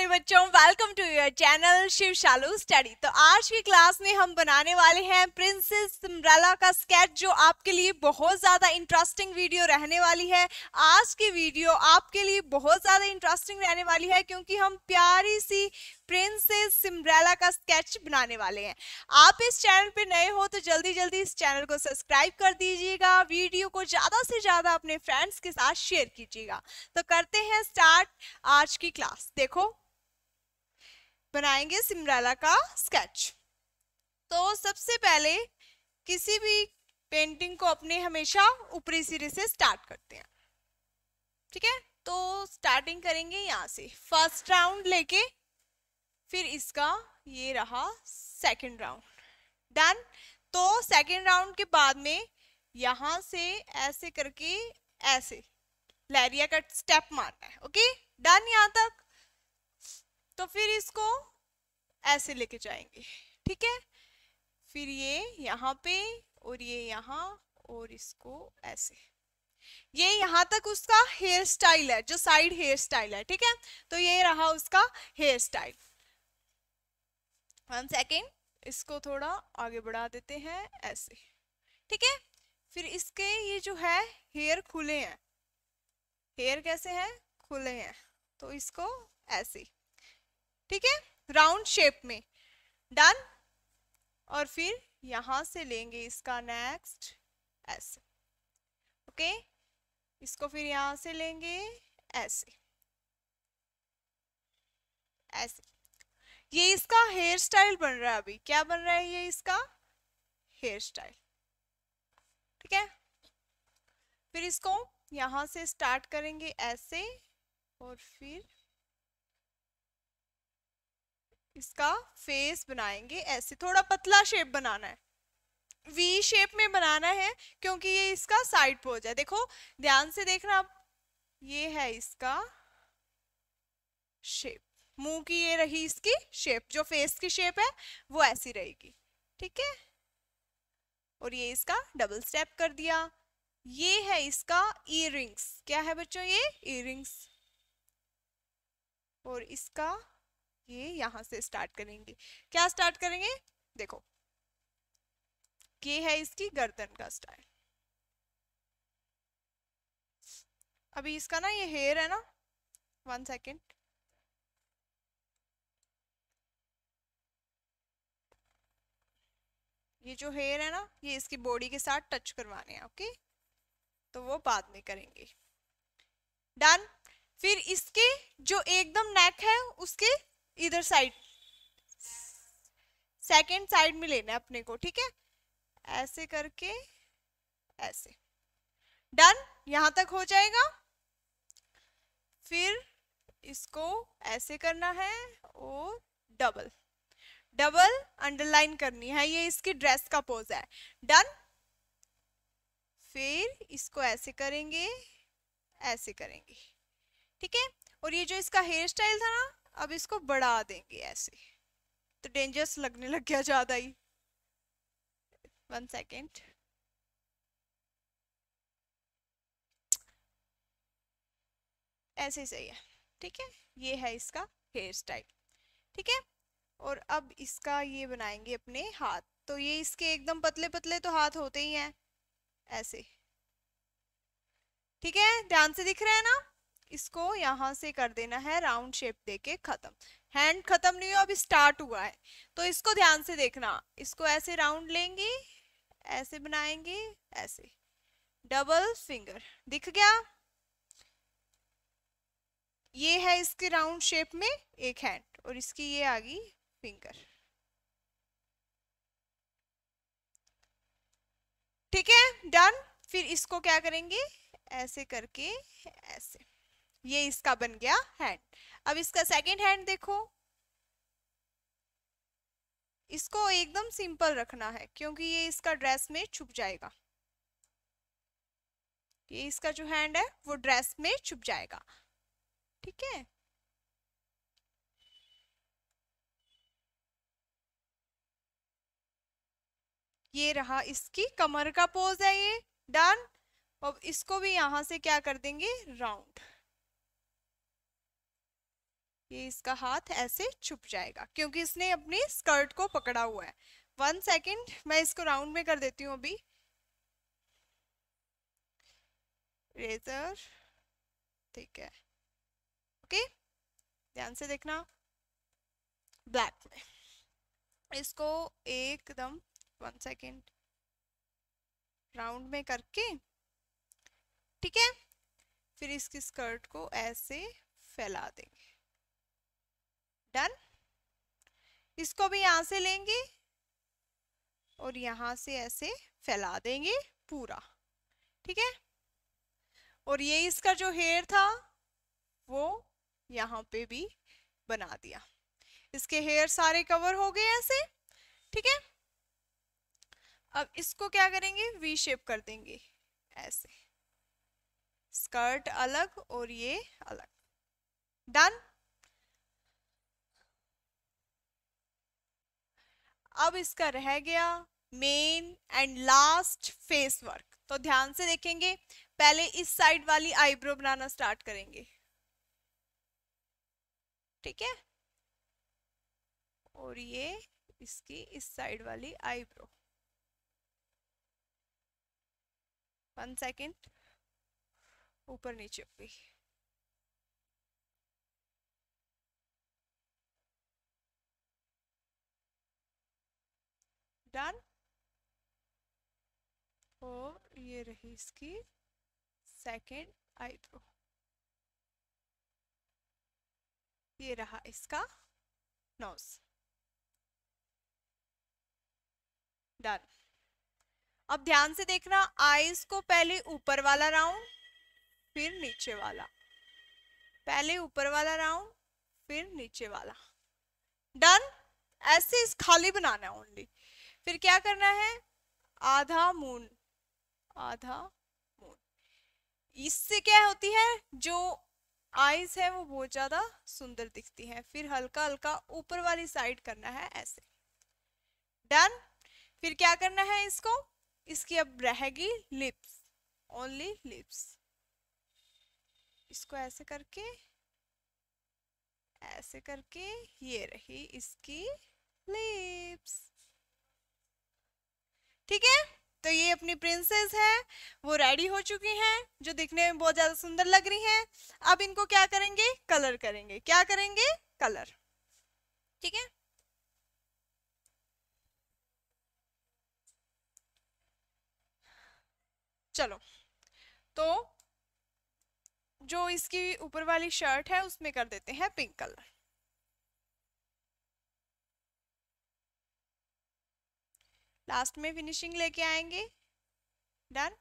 प्यारे बच्चों welcome to your channel Shiv Shalu study तो आज की क्लास में हम बनाने वाले हैं प्रिंसेस सिमरेला का स्केच जो आपके लिए बहुत ज़्यादा इंटरेस्टिंग वीडियो रहने वाली है आज की वीडियो आपके लिए बहुत ज़्यादा इंटरेस्टिंग रहने वाली है क्योंकि हम प्यारी सी प्रिंसेस सिमरेला का स्केच बनाने वाले हैं आप इस चैनल पर नए हो तो जल्दी जल्दी इस चैनल को सब्सक्राइब कर दीजिएगा वीडियो को ज़्यादा से ज़्यादा अपने फ्रेंड्स के साथ शेयर कीजिएगा तो करते हैं स्टार्ट आज की क्लास देखो बनाएंगे सिमरेला का स्केच तो सबसे पहले किसी भी पेंटिंग को अपने हमेशा ऊपरी सिरे से स्टार्ट करते हैं ठीक है तो स्टार्टिंग करेंगे यहाँ से फर्स्ट राउंड लेके फिर इसका ये रहा सेकंड राउंड डन तो सेकंड राउंड के बाद में यहाँ से ऐसे करके ऐसे लैरिया का स्टेप मारना है ओके डन यहाँ तक तो फिर इसको ऐसे लेके जाएंगे ठीक है फिर ये यहाँ पे और ये यहाँ और इसको ऐसे ये यहाँ तक उसका हेयर स्टाइल है जो साइड हेयर स्टाइल है ठीक है तो ये रहा उसका हेयर स्टाइल वन सेकेंड इसको थोड़ा आगे बढ़ा देते हैं ऐसे ठीक है फिर इसके ये जो है हेयर खुले हैं हेयर कैसे हैं खुले हैं तो इसको ऐसे ठीक है राउंड शेप में डन और फिर यहां से लेंगे इसका नेक्स्ट ऐसे ओके इसको फिर यहां से लेंगे ऐसे ऐसे ये इसका हेयर स्टाइल बन रहा है अभी क्या बन रहा है ये इसका हेयर स्टाइल ठीक है फिर इसको यहां से स्टार्ट करेंगे ऐसे और फिर इसका फेस बनाएंगे ऐसे थोड़ा पतला शेप बनाना है वी शेप में बनाना है क्योंकि ये इसका साइड पोज है देखो ध्यान से देखना आप ये है इसका शेप मुंह की ये रही इसकी शेप जो फेस की शेप है वो ऐसी रहेगी ठीक है और ये इसका डबल स्टेप कर दिया ये है इसका इयरिंग्स क्या है बच्चों ये इयरिंग्स और इसका ये यहाँ से स्टार्ट करेंगे क्या स्टार्ट करेंगे देखो के है इसकी गर्दन का स्टाइल अभी इसका ना ये हेयर है ना वन सेकेंड ये जो हेयर है ना ये इसकी बॉडी के साथ टच करवाने हैं ओके तो वो बाद में करेंगे डन फिर इसके जो एकदम नेक है उसके इधर साइड सेकेंड साइड में लेना है अपने को ठीक है ऐसे करके ऐसे डन यहां तक हो जाएगा फिर इसको ऐसे करना है और डबल डबल अंडरलाइन करनी है ये इसकी ड्रेस का पोज है डन फिर इसको ऐसे करेंगे ऐसे करेंगे ठीक है और ये जो इसका हेयर स्टाइल था ना अब इसको बढ़ा देंगे ऐसे तो डेंजरस लगने लग गया ज़्यादा ही वन सेकेंड ऐसे ही सही है ठीक है ये है इसका हेयर स्टाइल ठीक है और अब इसका ये बनाएंगे अपने हाथ तो ये इसके एकदम पतले पतले तो हाथ होते ही हैं ऐसे ठीक है ध्यान से दिख रहा है ना इसको यहाँ से कर देना है राउंड शेप देके खत्म हैंड खत्म नहीं हुआ अभी स्टार्ट हुआ है तो इसको ध्यान से देखना इसको ऐसे राउंड लेंगे ऐसे बनाएंगे ऐसे डबल फिंगर दिख गया ये है इसके राउंड शेप में एक हैंड और इसकी ये आ गई फिंगर ठीक है डन फिर इसको क्या करेंगे ऐसे करके ऐसे ये इसका बन गया हैंड अब इसका सेकेंड हैंड देखो इसको एकदम सिंपल रखना है क्योंकि ये इसका ड्रेस में छुप जाएगा ये इसका जो हैंड है वो ड्रेस में छुप जाएगा ठीक है ये रहा इसकी कमर का पोज है ये डन अब इसको भी यहां से क्या कर देंगे राउंड ये इसका हाथ ऐसे छुप जाएगा क्योंकि इसने अपनी स्कर्ट को पकड़ा हुआ है वन सेकेंड मैं इसको राउंड में कर देती हूँ अभी रेजर ठीक है ओके ध्यान से देखना ब्लैक में इसको एकदम वन सेकेंड राउंड में करके ठीक है फिर इसकी स्कर्ट को ऐसे फैला देंगे डन इसको भी यहां से लेंगे और यहां से ऐसे फैला देंगे पूरा ठीक है और ये इसका जो हेयर था वो यहाँ पे भी बना दिया इसके हेयर सारे कवर हो गए ऐसे ठीक है अब इसको क्या करेंगे वी शेप कर देंगे ऐसे स्कर्ट अलग और ये अलग डन अब इसका रह गया main and last face work तो ध्यान से देखेंगे पहले इस साइड वाली आईब्रो बनाना स्टार्ट करेंगे ठीक है और ये इसकी इस साइड वाली आईब्रो वन सेकेंड ऊपर नीचे हुई डन और oh, ये रही इसकी आई आईब्रो ये रहा इसका नोज डन अब ध्यान से देखना आईज को पहले ऊपर वाला राउंड फिर नीचे वाला पहले ऊपर वाला राउंड फिर नीचे वाला डन ऐसे इस खाली बनाना ओनली फिर क्या करना है आधा मून आधा मून इससे क्या होती है जो आईज है वो बहुत ज्यादा सुंदर दिखती है फिर हल्का हल्का ऊपर वाली साइड करना है ऐसे डन फिर क्या करना है इसको इसकी अब रहेगी लिप्स ओनली लिप्स इसको ऐसे करके ऐसे करके ये रही इसकी लिप्स ठीक है तो ये अपनी प्रिंसेस है वो रेडी हो चुकी हैं जो दिखने में बहुत ज़्यादा सुंदर लग रही हैं अब इनको क्या करेंगे कलर करेंगे क्या करेंगे कलर ठीक है चलो तो जो इसकी ऊपर वाली शर्ट है उसमें कर देते हैं पिंक कलर लास्ट में फिनिशिंग लेके आएंगे डन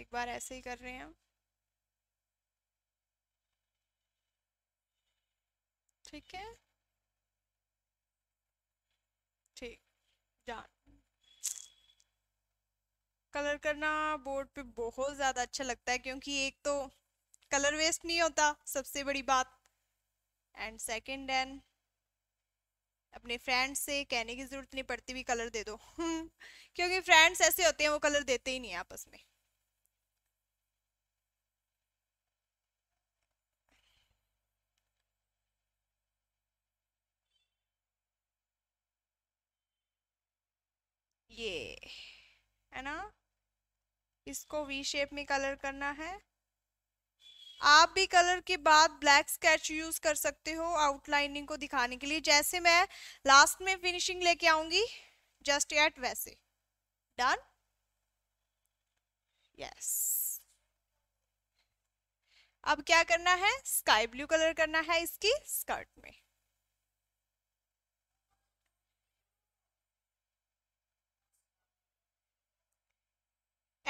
एक बार ऐसे ही कर रहे हैं हम ठीक है ठीक डन कलर करना बोर्ड पे बहुत ज़्यादा अच्छा लगता है क्योंकि एक तो कलर वेस्ट नहीं होता सबसे बड़ी बात एंड सेकंड एंड अपने फ्रेंड्स से कहने की ज़रूरत नहीं पड़ती भी कलर दे दो हम्म, क्योंकि फ्रेंड्स ऐसे होते हैं वो कलर देते ही नहीं है आपस में ये है ना इसको वी शेप में कलर करना है आप भी कलर के बाद ब्लैक स्केच यूज़ कर सकते हो आउटलाइनिंग को दिखाने के लिए जैसे मैं लास्ट में फिनिशिंग लेके आऊंगी जस्ट एट वैसे डन यस अब क्या करना है स्काई ब्लू कलर करना है इसकी स्कर्ट में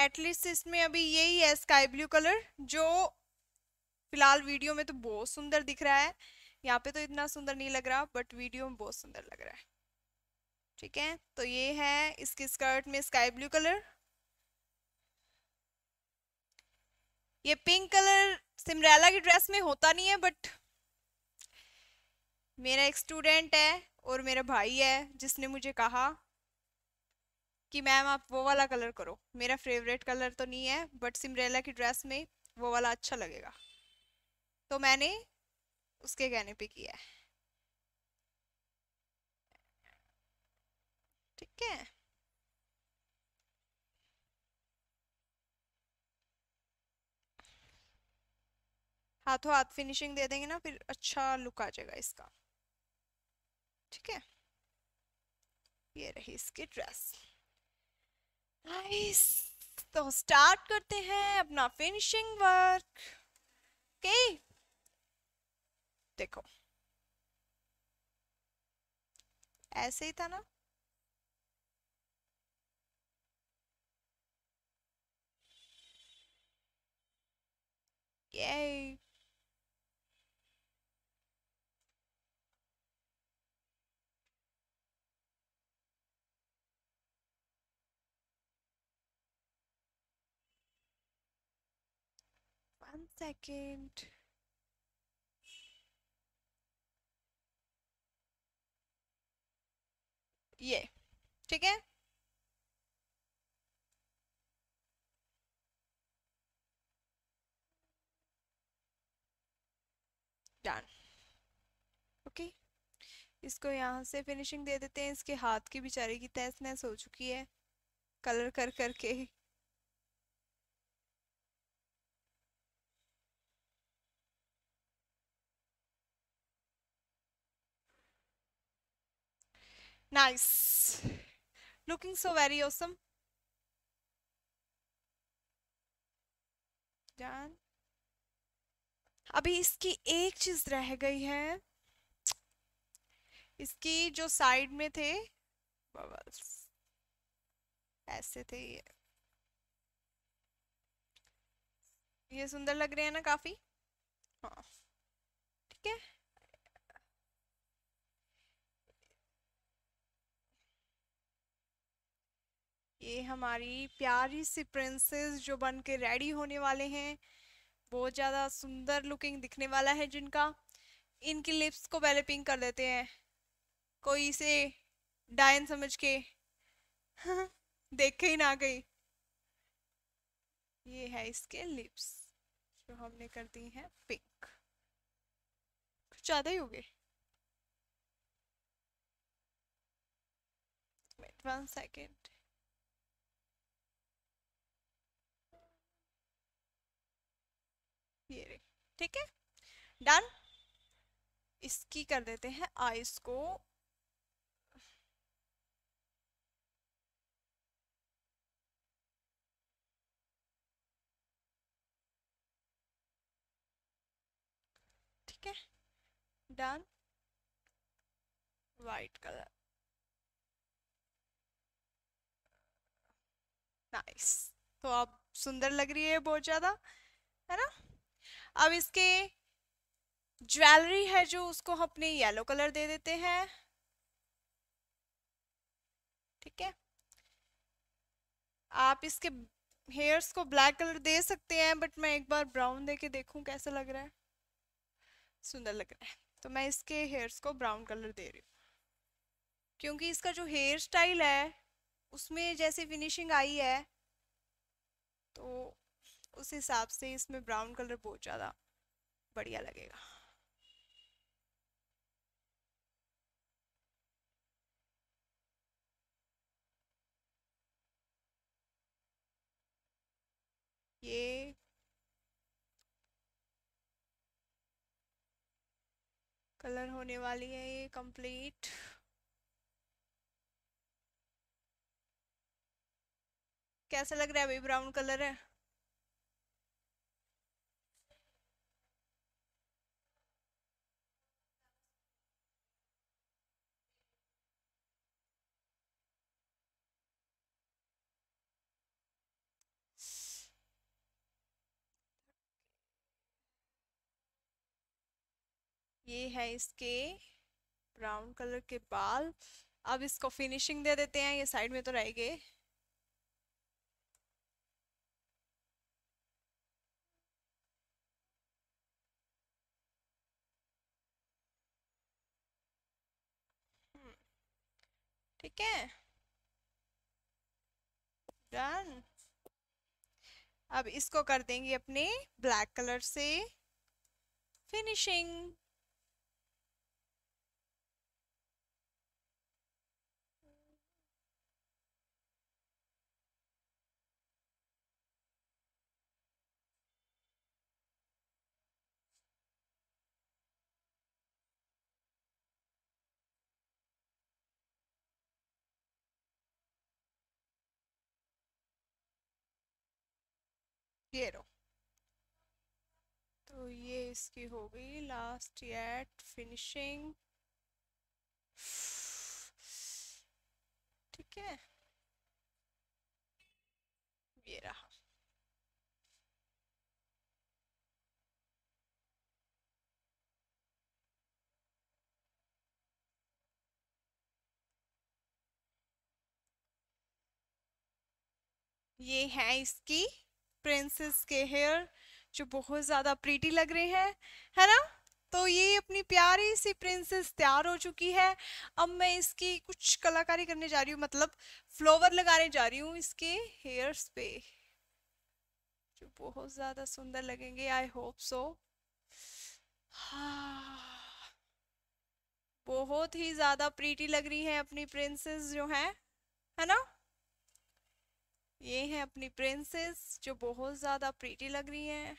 एटलीस्ट इसमें अभी यही है स्काई ब्लू कलर जो फिलहाल वीडियो में तो बहुत सुंदर दिख रहा है यहाँ पे तो इतना सुंदर नहीं लग रहा बट वीडियो में बहुत सुंदर लग रहा है ठीक है तो ये है इसकी स्कर्ट में स्काई ब्लू कलर ये पिंक कलर सिमरेला की ड्रेस में होता नहीं है बट मेरा एक स्टूडेंट है और मेरा भाई है जिसने मुझे कहा कि मैम आप वो वाला कलर करो मेरा फेवरेट कलर तो नहीं है बट सिमरेला की ड्रेस में वो वाला अच्छा लगेगा तो मैंने उसके कहने पे किया है ठीक है हाथों हाथ फिनिशिंग दे देंगे ना फिर अच्छा लुक आ जाएगा इसका ठीक है ये रही इसकी ड्रेस नाइस तो स्टार्ट करते हैं अपना फिनिशिंग वर्क ओके okay. देखो ऐसे ही था ना ये One second. ये ठीक है डन ओके इसको यहाँ से फिनिशिंग दे देते हैं इसके हाथ की बेचारे की तहस नहस हो चुकी है कलर कर करके Nice. Looking so very awesome. Done अभी इसकी एक चीज रह गई है इसकी जो साइड में थे बबल्स ऐसे थे ये ये सुंदर लग रहे हैं ना काफी हाँ ठीक है ये हमारी प्यारी सी प्रिंसेस जो बन के रेडी होने वाले हैं बहुत ज़्यादा सुंदर लुकिंग दिखने वाला है जिनका इनकी लिप्स को पहले पिंक कर देते हैं कोई इसे डायन समझ के देखे ही ना गई ये है इसके लिप्स जो हमने कर दी हैं पिंक कुछ ज़्यादा ही हो गए वन सेकेंड ये ठीक है डन इसकी कर देते हैं आइस को ठीक है डन वाइट कलर नाइस तो आप सुंदर लग रही है बहुत ज़्यादा है ना अब इसके ज्वेलरी है जो उसको हम अपने येलो कलर दे देते हैं ठीक है आप इसके हेयर्स को ब्लैक कलर दे सकते हैं बट मैं एक बार ब्राउन दे के देखूँ कैसा लग रहा है सुंदर लग रहा है तो मैं इसके हेयर्स को ब्राउन कलर दे रही हूँ क्योंकि इसका जो हेयर स्टाइल है उसमें जैसे फिनिशिंग आई है तो उस हिसाब से इसमें ब्राउन कलर बहुत ज़्यादा बढ़िया लगेगा ये कलर होने वाली है ये कंप्लीट कैसा लग रहा है अभी ब्राउन कलर है ये है इसके ब्राउन कलर के बाल अब इसको फिनिशिंग दे देते हैं ये साइड में तो रहेंगे हम्म, ठीक है डन अब इसको कर देंगे अपने ब्लैक कलर से फिनिशिंग ये रो तो ये इसकी हो गई लास्ट एट फिनिशिंग ठीक है ये रहा ये है इसकी प्रिंसेस के हेयर जो बहुत ज़्यादा प्रीटी लग रहे हैं है ना तो ये अपनी प्यारी सी प्रिंसेस तैयार हो चुकी है अब मैं इसकी कुछ कलाकारी करने जा रही हूँ मतलब फ्लोवर लगाने जा रही हूँ इसके हेयर्स पे जो बहुत ज़्यादा सुंदर लगेंगे आई होप सो हाँ बहुत ही ज़्यादा प्रीटी लग रही है अपनी प्रिंसेस जो है है ना ये है अपनी प्रिंसेस जो बहुत ज़्यादा प्रीटी लग रही है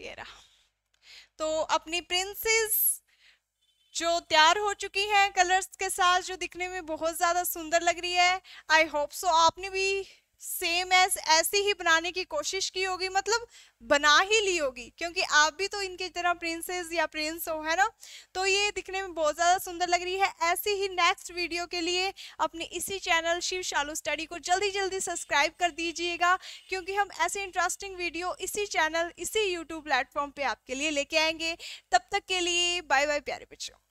ये रहा तो अपनी प्रिंसेस जो तैयार हो चुकी है कलर्स के साथ जो दिखने में बहुत ज़्यादा सुंदर लग रही है आई होप सो आपने भी सेम एज ऐसे ही बनाने की कोशिश की होगी मतलब बना ही ली होगी क्योंकि आप भी तो इनके तरह प्रिंसेस या प्रिंस हो है ना तो ये दिखने में बहुत ज़्यादा सुंदर लग रही है ऐसी ही नेक्स्ट वीडियो के लिए अपने इसी चैनल शिव शालू स्टडी को जल्दी जल्दी सब्सक्राइब कर दीजिएगा क्योंकि हम ऐसे इंटरेस्टिंग वीडियो इसी चैनल इसी यूट्यूब प्लेटफॉर्म पर आपके लिए लेके आएंगे तब तक के लिए बाय बाय प्यारे बच्चों